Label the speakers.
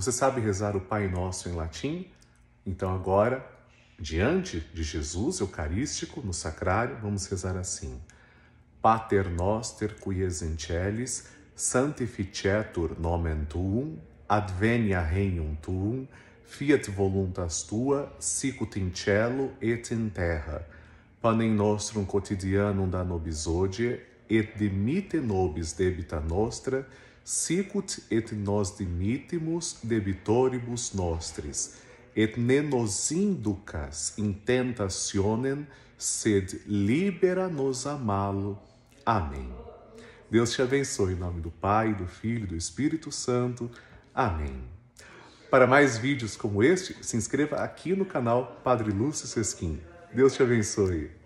Speaker 1: Você sabe rezar o Pai Nosso em latim? Então agora, diante de Jesus Eucarístico, no sacrário, vamos rezar assim. Pater noster quies in celis, sanctificetur nomen tuum, advenia regnum tuum, fiat voluntas tua, sicut in cielo et in terra. Panem nostrum quotidianum da nobis odie, et dimite nobis debita nostra, sicut et nos dimitimus debitoribus nostris, et ne nos inducas in tentationem, sed libera nos a malo. Amém. Deus te abençoe em nome do Pai, do Filho e do Espírito Santo. Amém. Para mais vídeos como este, se inscreva aqui no canal Padre Lúcio Sesquim. Deus te abençoe.